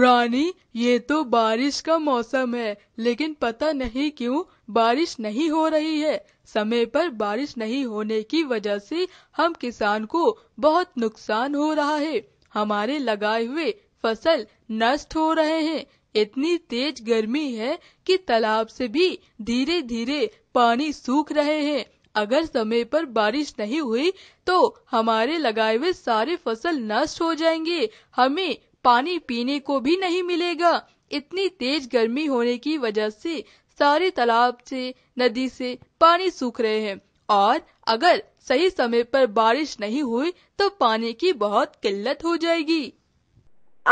रानी ये तो बारिश का मौसम है लेकिन पता नहीं क्यों बारिश नहीं हो रही है समय पर बारिश नहीं होने की वजह से हम किसान को बहुत नुकसान हो रहा है हमारे लगाए हुए फसल नष्ट हो रहे हैं इतनी तेज गर्मी है कि तालाब से भी धीरे धीरे पानी सूख रहे हैं अगर समय पर बारिश नहीं हुई तो हमारे लगाए हुए सारे फसल नष्ट हो जाएंगे हमें पानी पीने को भी नहीं मिलेगा इतनी तेज गर्मी होने की वजह से सारे तालाब से नदी से पानी सूख रहे हैं और अगर सही समय पर बारिश नहीं हुई तो पानी की बहुत किल्लत हो जाएगी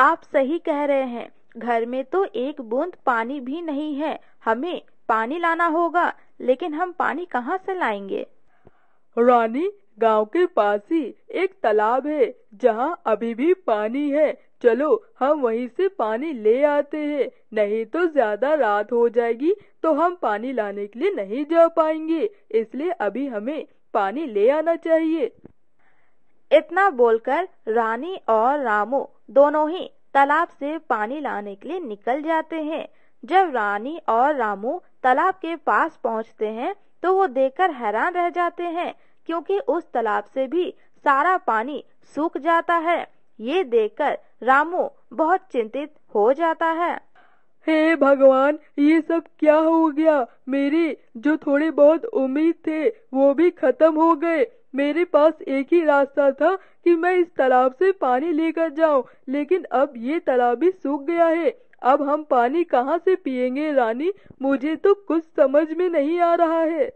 आप सही कह रहे हैं घर में तो एक बूंद पानी भी नहीं है हमें पानी लाना होगा लेकिन हम पानी कहाँ से लाएंगे रानी गांव के पास ही एक तालाब है जहाँ अभी भी पानी है चलो हम वहीं से पानी ले आते हैं नहीं तो ज्यादा रात हो जाएगी तो हम पानी लाने के लिए नहीं जा पाएंगे इसलिए अभी हमें पानी ले आना चाहिए इतना बोलकर रानी और रामू दोनों ही तालाब से पानी लाने के लिए निकल जाते हैं जब रानी और रामू तालाब के पास पहुंचते हैं तो वो देखकर हैरान रह जाते हैं क्योंकि उस तालाब से भी सारा पानी सूख जाता है ये देखकर रामू बहुत चिंतित हो जाता है हे भगवान ये सब क्या हो गया मेरी जो थोड़े बहुत उम्मीद थे वो भी खत्म हो गए मेरे पास एक ही रास्ता था कि मैं इस तालाब से पानी लेकर जाऊं, लेकिन अब ये तालाब भी सूख गया है अब हम पानी कहाँ से पिएंगे रानी मुझे तो कुछ समझ में नहीं आ रहा है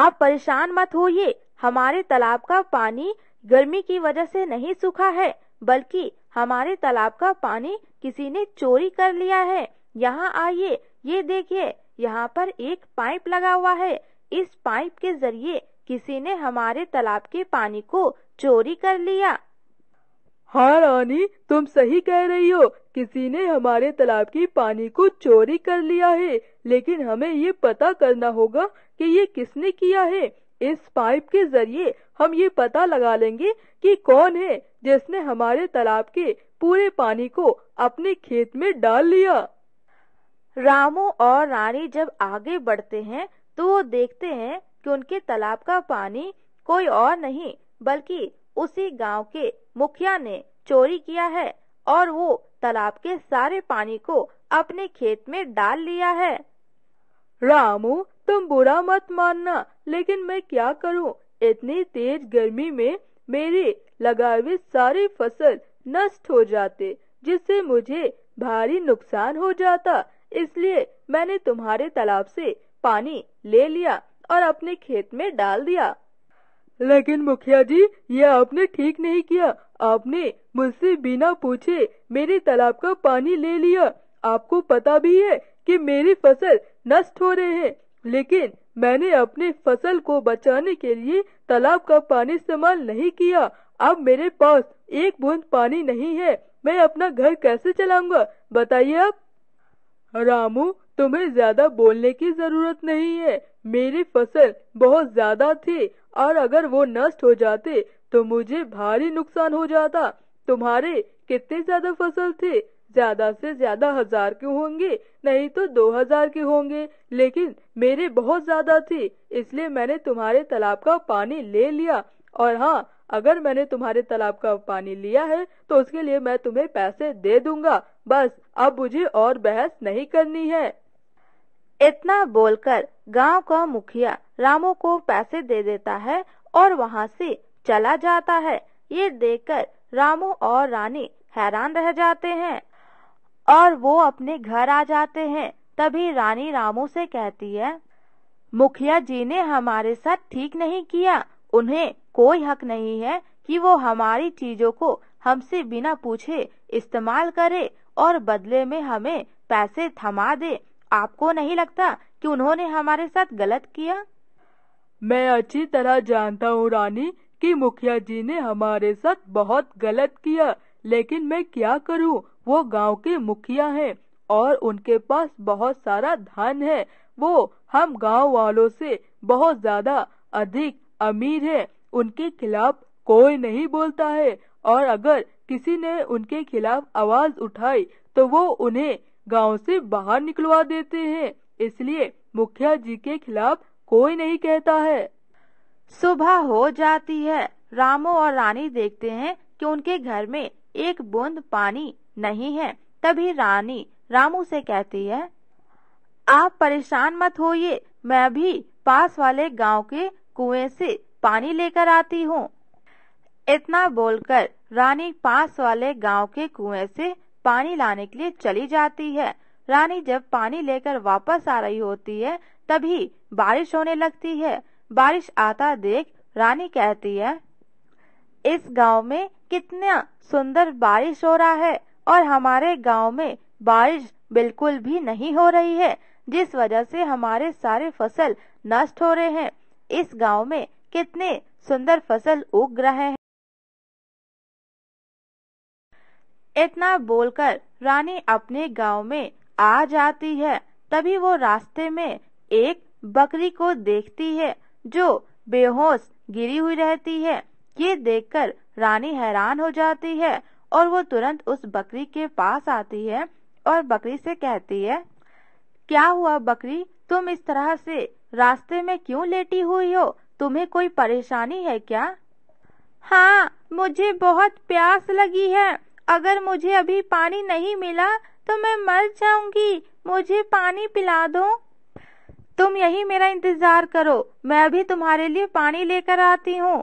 आप परेशान मत होइए हमारे तालाब का पानी गर्मी की वजह से नहीं सूखा है बल्कि हमारे तालाब का पानी किसी ने चोरी कर लिया है यहाँ आइए ये देखिए यहाँ पर एक पाइप लगा हुआ है इस पाइप के जरिए किसी ने हमारे तालाब के पानी को चोरी कर लिया हाँ रानी तुम सही कह रही हो किसी ने हमारे तालाब के पानी को चोरी कर लिया है लेकिन हमें ये पता करना होगा कि ये किसने किया है इस पाइप के जरिए हम ये पता लगा लेंगे कि कौन है जिसने हमारे तालाब के पूरे पानी को अपने खेत में डाल लिया रामू और रानी जब आगे बढ़ते हैं तो वो देखते हैं कि उनके तालाब का पानी कोई और नहीं बल्कि उसी गांव के मुखिया ने चोरी किया है और वो तालाब के सारे पानी को अपने खेत में डाल लिया है रामू तुम बुरा मत मानना लेकिन मैं क्या करूं? इतनी तेज गर्मी में मेरी लगाई हुए सारी फसल नष्ट हो जाते जिससे मुझे भारी नुकसान हो जाता इसलिए मैंने तुम्हारे तालाब से पानी ले लिया और अपने खेत में डाल दिया लेकिन मुखिया जी ये आपने ठीक नहीं किया आपने मुझसे बिना पूछे मेरे तालाब का पानी ले लिया आपको पता भी है कि मेरी फसल नष्ट हो रहे हैं लेकिन मैंने अपने फसल को बचाने के लिए तालाब का पानी इस्तेमाल नहीं किया अब मेरे पास एक बूंद पानी नहीं है मैं अपना घर कैसे चलाऊंगा बताइए आप रामू तुम्हें ज्यादा बोलने की जरूरत नहीं है मेरी फसल बहुत ज्यादा थी और अगर वो नष्ट हो जाते तो मुझे भारी नुकसान हो जाता तुम्हारे कितने ज्यादा फसल थे ज्यादा से ज्यादा हजार के होंगे नहीं तो दो हजार के होंगे लेकिन मेरे बहुत ज्यादा थे इसलिए मैंने तुम्हारे तालाब का पानी ले लिया और हाँ अगर मैंने तुम्हारे तालाब का पानी लिया है तो उसके लिए मैं तुम्हें पैसे दे दूंगा बस अब मुझे और बहस नहीं करनी है इतना बोलकर गांव का मुखिया रामू को पैसे दे देता है और वहां से चला जाता है ये देखकर रामू और रानी हैरान रह जाते हैं और वो अपने घर आ जाते हैं तभी रानी रामू से कहती है मुखिया जी ने हमारे साथ ठीक नहीं किया उन्हें कोई हक नहीं है कि वो हमारी चीजों को हमसे बिना पूछे इस्तेमाल करे और बदले में हमें पैसे थमा दे आपको नहीं लगता कि उन्होंने हमारे साथ गलत किया मैं अच्छी तरह जानता हूँ रानी कि मुखिया जी ने हमारे साथ बहुत गलत किया लेकिन मैं क्या करूं? वो गांव के मुखिया हैं और उनके पास बहुत सारा धन है वो हम गांव वालों से बहुत ज्यादा अधिक अमीर है उनके खिलाफ कोई नहीं बोलता है और अगर किसी ने उनके खिलाफ आवाज उठाई तो वो उन्हें गांव से बाहर निकलवा देते हैं इसलिए मुखिया जी के खिलाफ कोई नहीं कहता है सुबह हो जाती है रामू और रानी देखते हैं कि उनके घर में एक बूंद पानी नहीं है तभी रानी रामू से कहती है आप परेशान मत होइए मैं भी पास वाले गांव के कुएं से पानी लेकर आती हूँ इतना बोलकर रानी पास वाले गांव के कुएं से पानी लाने के लिए चली जाती है रानी जब पानी लेकर वापस आ रही होती है तभी बारिश होने लगती है बारिश आता देख रानी कहती है इस गांव में कितना सुंदर बारिश हो रहा है और हमारे गांव में बारिश बिल्कुल भी नहीं हो रही है जिस वजह से हमारे सारे फसल नष्ट हो रहे हैं इस गांव में कितने सुंदर फसल उग रहे हैं इतना बोलकर रानी अपने गांव में आ जाती है तभी वो रास्ते में एक बकरी को देखती है जो बेहोश गिरी हुई रहती है ये देखकर रानी हैरान हो जाती है और वो तुरंत उस बकरी के पास आती है और बकरी से कहती है क्या हुआ बकरी तुम इस तरह से रास्ते में क्यों लेटी हुई हो तुम्हें कोई परेशानी है क्या हाँ मुझे बहुत प्यास लगी है अगर मुझे अभी पानी नहीं मिला तो मैं मर जाऊंगी मुझे पानी पिला दो तुम यही मेरा इंतजार करो मैं अभी तुम्हारे लिए पानी लेकर आती हूँ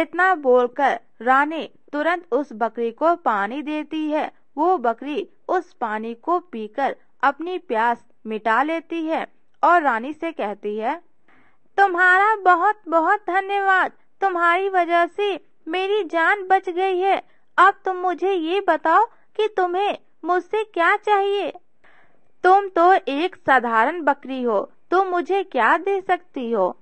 इतना बोलकर रानी तुरंत उस बकरी को पानी देती है वो बकरी उस पानी को पीकर अपनी प्यास मिटा लेती है और रानी से कहती है तुम्हारा बहुत बहुत धन्यवाद तुम्हारी वजह से मेरी जान बच गई है अब तुम मुझे ये बताओ कि तुम्हें मुझसे क्या चाहिए तुम तो एक साधारण बकरी हो तुम मुझे क्या दे सकती हो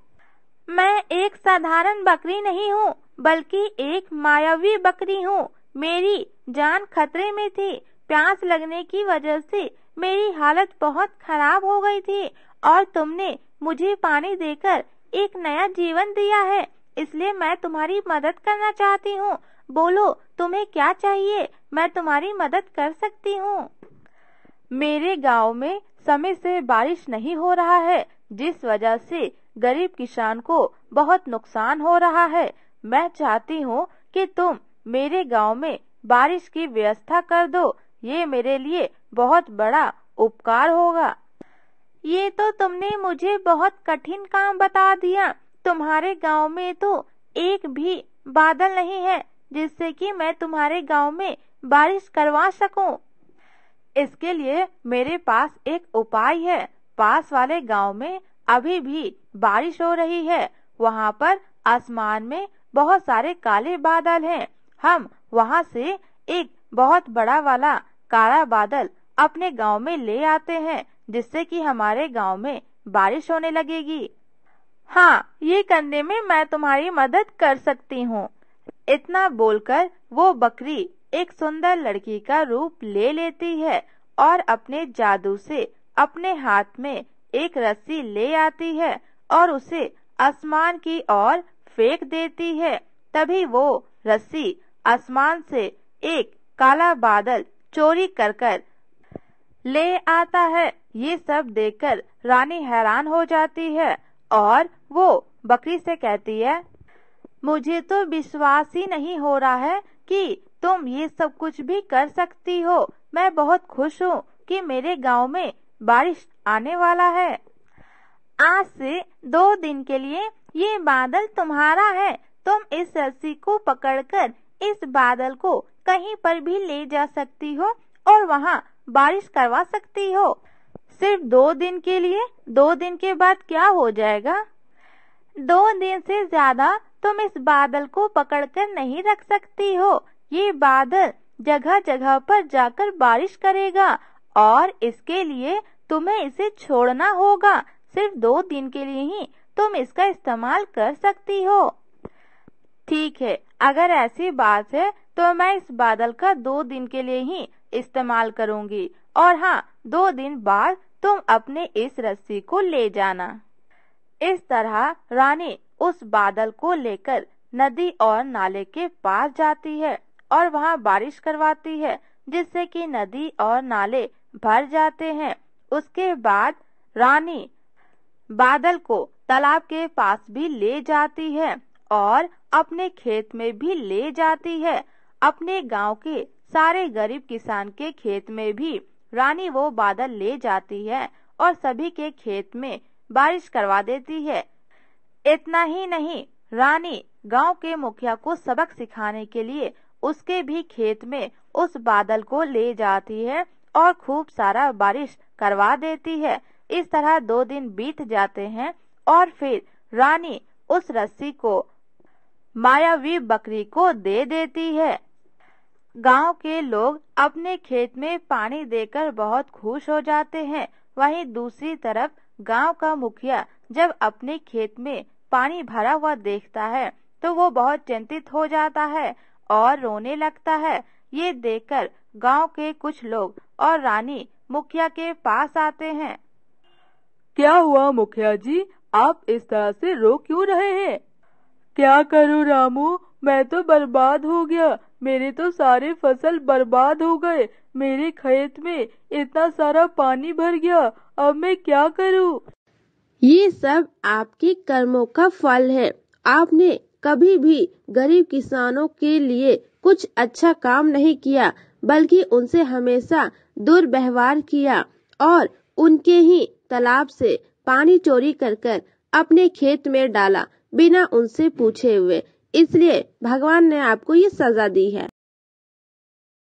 मैं एक साधारण बकरी नहीं हूँ बल्कि एक मायावी बकरी हूँ मेरी जान खतरे में थी प्यास लगने की वजह से मेरी हालत बहुत खराब हो गई थी और तुमने मुझे पानी देकर एक नया जीवन दिया है इसलिए मैं तुम्हारी मदद करना चाहती हूँ बोलो तुम्हें क्या चाहिए मैं तुम्हारी मदद कर सकती हूँ मेरे गांव में समय से बारिश नहीं हो रहा है जिस वजह से गरीब किसान को बहुत नुकसान हो रहा है मैं चाहती हूँ कि तुम मेरे गांव में बारिश की व्यवस्था कर दो ये मेरे लिए बहुत बड़ा उपकार होगा ये तो तुमने मुझे बहुत कठिन काम बता दिया तुम्हारे गांव में तो एक भी बादल नहीं है जिससे कि मैं तुम्हारे गांव में बारिश करवा सकूं। इसके लिए मेरे पास एक उपाय है पास वाले गांव में अभी भी बारिश हो रही है वहाँ पर आसमान में बहुत सारे काले बादल हैं। हम वहाँ से एक बहुत बड़ा वाला काला बादल अपने गांव में ले आते हैं जिससे कि हमारे गांव में बारिश होने लगेगी हाँ ये करने में मैं तुम्हारी मदद कर सकती हूँ इतना बोलकर वो बकरी एक सुंदर लड़की का रूप ले लेती है और अपने जादू से अपने हाथ में एक रस्सी ले आती है और उसे आसमान की ओर फेंक देती है तभी वो रस्सी आसमान से एक काला बादल चोरी कर कर ले आता है ये सब देखकर रानी हैरान हो जाती है और वो बकरी से कहती है मुझे तो विश्वास ही नहीं हो रहा है कि तुम ये सब कुछ भी कर सकती हो मैं बहुत खुश हूँ कि मेरे गांव में बारिश आने वाला है आज से दो दिन के लिए ये बादल तुम्हारा है तुम इस रस्सी को पकड़कर इस बादल को कहीं पर भी ले जा सकती हो और वहाँ बारिश करवा सकती हो सिर्फ दो दिन के लिए दो दिन के बाद क्या हो जाएगा दो दिन से ज्यादा तुम इस बादल को पकड़कर नहीं रख सकती हो ये बादल जगह जगह पर जाकर बारिश करेगा और इसके लिए तुम्हें इसे छोड़ना होगा सिर्फ दो दिन के लिए ही तुम इसका इस्तेमाल कर सकती हो ठीक है अगर ऐसी बात है तो मैं इस बादल का दो दिन के लिए ही इस्तेमाल करूंगी और हाँ दो दिन बाद तुम अपने इस रस्सी को ले जाना इस तरह रानी उस बादल को लेकर नदी और नाले के पास जाती है और वहाँ बारिश करवाती है जिससे कि नदी और नाले भर जाते हैं उसके बाद रानी बादल को तालाब के पास भी ले जाती है और अपने खेत में भी ले जाती है अपने गांव के सारे गरीब किसान के खेत में भी रानी वो बादल ले जाती है और सभी के खेत में बारिश करवा देती है इतना ही नहीं रानी गांव के मुखिया को सबक सिखाने के लिए उसके भी खेत में उस बादल को ले जाती है और खूब सारा बारिश करवा देती है इस तरह दो दिन बीत जाते हैं और फिर रानी उस रस्सी को मायावी बकरी को दे देती है गांव के लोग अपने खेत में पानी देकर बहुत खुश हो जाते हैं वहीं दूसरी तरफ गांव का मुखिया जब अपने खेत में पानी भरा हुआ देखता है तो वो बहुत चिंतित हो जाता है और रोने लगता है ये देखकर गांव के कुछ लोग और रानी मुखिया के पास आते हैं क्या हुआ मुखिया जी आप इस तरह से रो क्यों रहे हैं क्या करूं रामू मैं तो बर्बाद हो गया मेरे तो सारे फसल बर्बाद हो गए मेरे खेत में इतना सारा पानी भर गया अब मैं क्या करूं? ये सब आपके कर्मों का फल है आपने कभी भी गरीब किसानों के लिए कुछ अच्छा काम नहीं किया बल्कि उनसे हमेशा दुर्व्यवहार किया और उनके ही तालाब से पानी चोरी कर कर अपने खेत में डाला बिना उनसे पूछे हुए इसलिए भगवान ने आपको ये सजा दी है